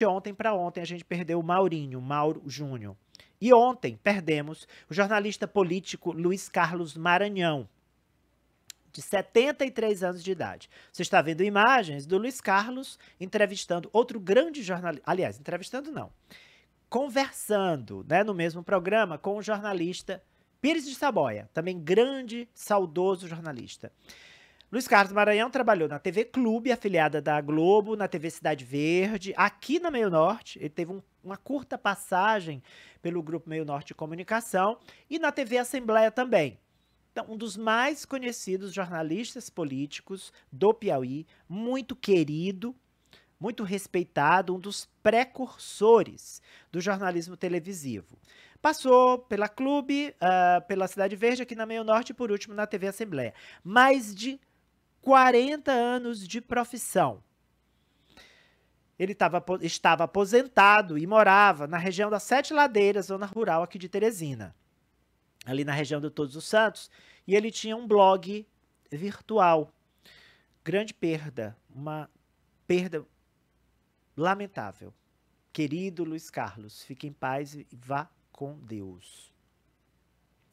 De ontem para ontem a gente perdeu o Maurinho, Mauro Júnior. E ontem perdemos o jornalista político Luiz Carlos Maranhão, de 73 anos de idade. Você está vendo imagens do Luiz Carlos entrevistando outro grande jornalista. Aliás, entrevistando não. Conversando né, no mesmo programa com o jornalista Pires de Saboia, também grande, saudoso jornalista. Luiz Carlos Maranhão trabalhou na TV Clube, afiliada da Globo, na TV Cidade Verde, aqui na Meio Norte. Ele teve um, uma curta passagem pelo Grupo Meio Norte de Comunicação e na TV Assembleia também. Então, um dos mais conhecidos jornalistas políticos do Piauí, muito querido, muito respeitado, um dos precursores do jornalismo televisivo. Passou pela Clube, uh, pela Cidade Verde aqui na Meio Norte e por último na TV Assembleia. Mais de 40 anos de profissão. Ele tava, estava aposentado e morava na região das Sete Ladeiras, zona rural aqui de Teresina, ali na região do Todos os Santos, e ele tinha um blog virtual. Grande perda, uma perda lamentável. Querido Luiz Carlos, fique em paz e vá com Deus.